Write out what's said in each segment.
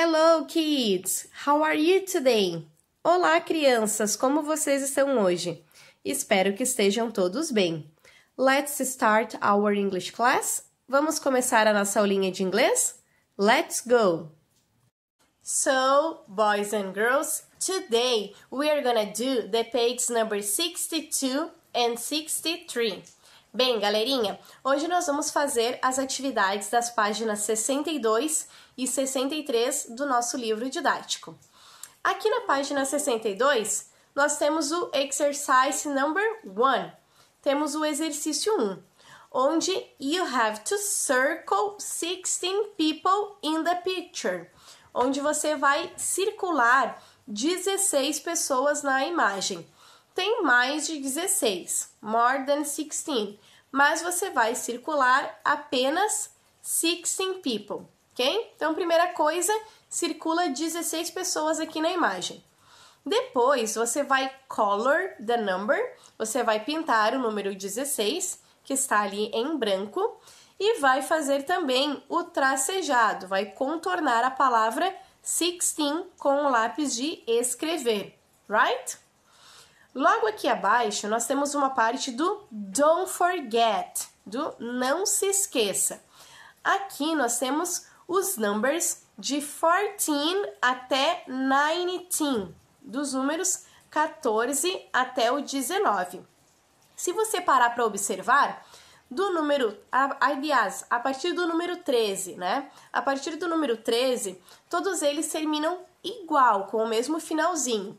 Hello, kids! How are you today? Olá, crianças! Como vocês estão hoje? Espero que estejam todos bem. Let's start our English class. Vamos começar a nossa aulinha de inglês? Let's go! So, boys and girls, today we are gonna do the pages number 62 and 63. Bem, galerinha, hoje nós vamos fazer as atividades das páginas 62 e 63 do nosso livro didático. Aqui na página 62, nós temos o exercise number 1. Temos o exercício 1, onde you have to circle 16 people in the picture, onde você vai circular 16 pessoas na imagem tem mais de 16, more than 16, mas você vai circular apenas 16 people, ok? Então, primeira coisa, circula 16 pessoas aqui na imagem. Depois, você vai color the number, você vai pintar o número 16, que está ali em branco, e vai fazer também o tracejado, vai contornar a palavra 16 com o lápis de escrever, right? Logo aqui abaixo, nós temos uma parte do don't forget, do não se esqueça. Aqui nós temos os numbers de 14 até 19, dos números 14 até o 19. Se você parar para observar, do número, aliás, a partir do número 13, né? A partir do número 13, todos eles terminam igual, com o mesmo finalzinho.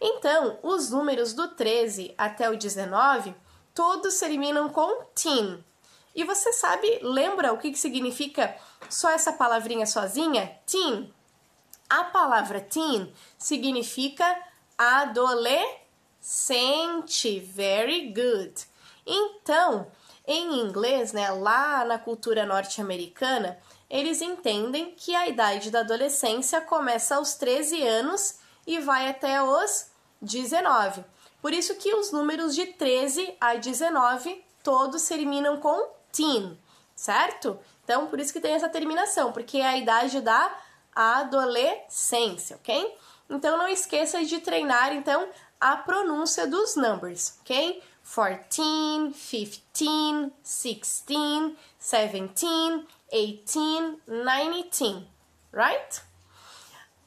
Então, os números do 13 até o 19, todos se eliminam com teen E você sabe, lembra o que significa só essa palavrinha sozinha? teen A palavra teen significa adolescente. Very good. Então, em inglês, né, lá na cultura norte-americana, eles entendem que a idade da adolescência começa aos 13 anos e vai até os 19. Por isso que os números de 13 a 19 todos terminam com teen, certo? Então, por isso que tem essa terminação, porque é a idade da adolescência, ok? Então, não esqueça de treinar, então, a pronúncia dos numbers, ok? 14, 15, 16, 17, 18, 19, right?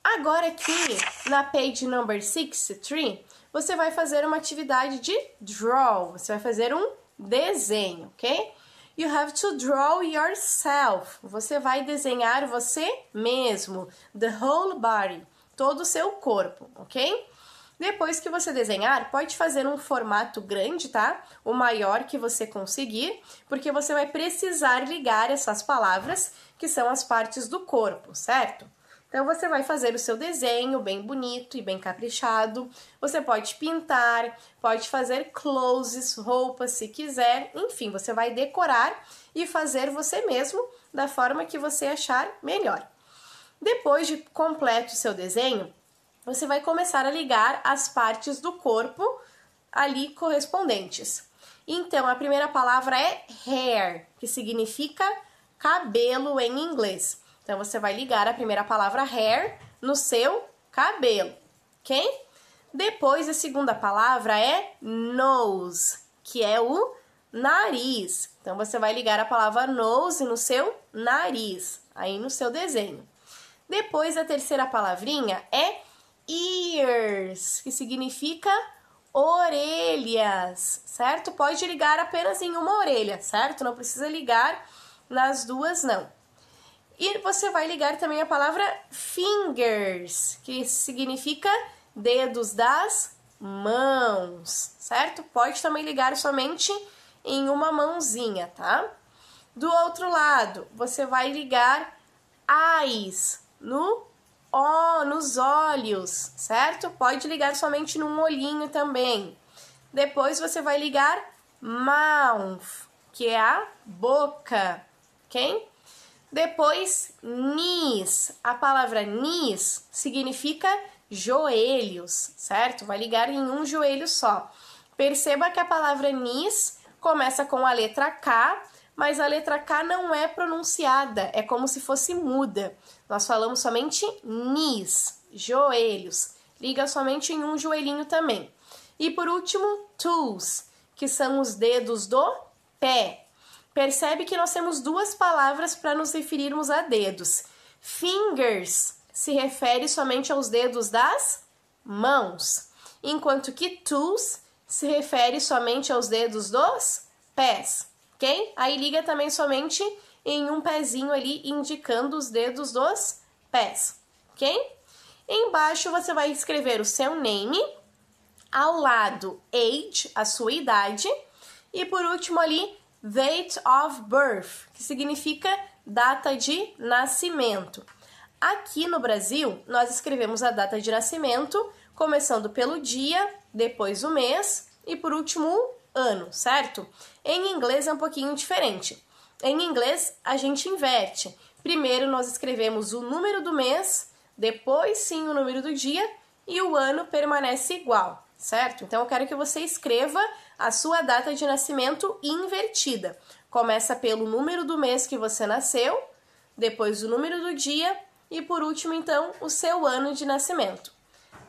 Agora aqui na page number 63, você vai fazer uma atividade de draw. Você vai fazer um desenho, ok? You have to draw yourself. Você vai desenhar você mesmo. The whole body. Todo o seu corpo, ok? Depois que você desenhar, pode fazer um formato grande, tá? O maior que você conseguir, porque você vai precisar ligar essas palavras que são as partes do corpo, certo? Então você vai fazer o seu desenho bem bonito e bem caprichado. Você pode pintar, pode fazer closes, roupas se quiser, enfim, você vai decorar e fazer você mesmo da forma que você achar melhor. Depois de completo o seu desenho, você vai começar a ligar as partes do corpo ali correspondentes. Então, a primeira palavra é hair, que significa cabelo em inglês. Então, você vai ligar a primeira palavra hair no seu cabelo, ok? Depois, a segunda palavra é nose, que é o nariz. Então, você vai ligar a palavra nose no seu nariz, aí no seu desenho. Depois, a terceira palavrinha é ears, que significa orelhas, certo? Pode ligar apenas em uma orelha, certo? Não precisa ligar nas duas, não. E você vai ligar também a palavra fingers, que significa dedos das mãos, certo? Pode também ligar somente em uma mãozinha, tá? Do outro lado, você vai ligar eyes no ó, nos olhos, certo? Pode ligar somente num olhinho também. Depois você vai ligar mouth, que é a boca, ok? Depois, nis. A palavra nis significa joelhos, certo? Vai ligar em um joelho só. Perceba que a palavra nis começa com a letra K, mas a letra K não é pronunciada, é como se fosse muda. Nós falamos somente nis, joelhos. Liga somente em um joelhinho também. E por último, tools, que são os dedos do pé, Percebe que nós temos duas palavras para nos referirmos a dedos. Fingers se refere somente aos dedos das mãos, enquanto que tools se refere somente aos dedos dos pés, ok? Aí liga também somente em um pezinho ali, indicando os dedos dos pés, ok? Embaixo você vai escrever o seu name, ao lado age, a sua idade, e por último ali date of birth, que significa data de nascimento. Aqui no Brasil, nós escrevemos a data de nascimento começando pelo dia, depois o mês e por último o ano, certo? Em inglês é um pouquinho diferente. Em inglês, a gente inverte. Primeiro nós escrevemos o número do mês, depois sim o número do dia e o ano permanece igual certo? Então eu quero que você escreva a sua data de nascimento invertida. Começa pelo número do mês que você nasceu, depois o número do dia e por último então o seu ano de nascimento.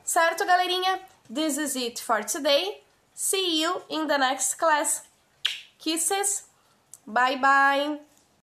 Certo, galerinha? This is it for today. See you in the next class. Kisses. Bye bye.